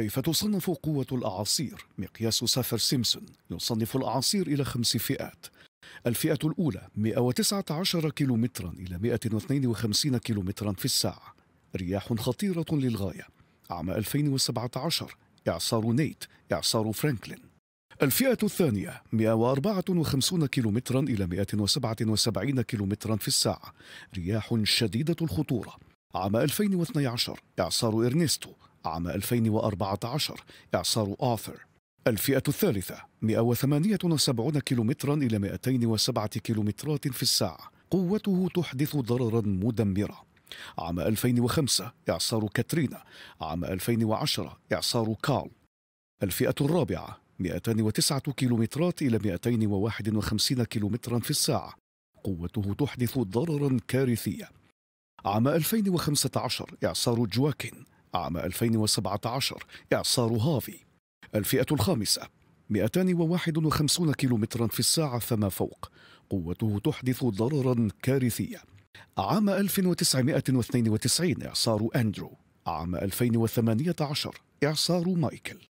كيف تصنف قوة الأعاصير؟ مقياس سافر سيمسون يصنف الأعاصير إلى خمس فئات الفئة الأولى 119 كيلومترا إلى 152 كيلومترا في الساعة رياح خطيرة للغاية عام 2017 إعصار نيت إعصار فرانكلين الفئة الثانية 154 كيلومترا إلى 177 كيلومترا في الساعة رياح شديدة الخطورة عام 2012 إعصار إرنيستو عام 2014 إعصار آرثر الفئة الثالثة 178 كيلومترا إلى 207 كيلومترات في الساعة قوته تحدث ضررا مدمرا عام 2005 إعصار كاترينا عام 2010 إعصار كارل الفئة الرابعة 209 كيلومترات إلى 251 كيلومترا في الساعة قوته تحدث ضررا كارثيا عام 2015 إعصار جواكن عام 2017 إعصار هافي الفئة الخامسة 251 كيلومترا في الساعة فما فوق قوته تحدث ضررا كارثيا عام 1992 إعصار أندرو عام 2018 إعصار مايكل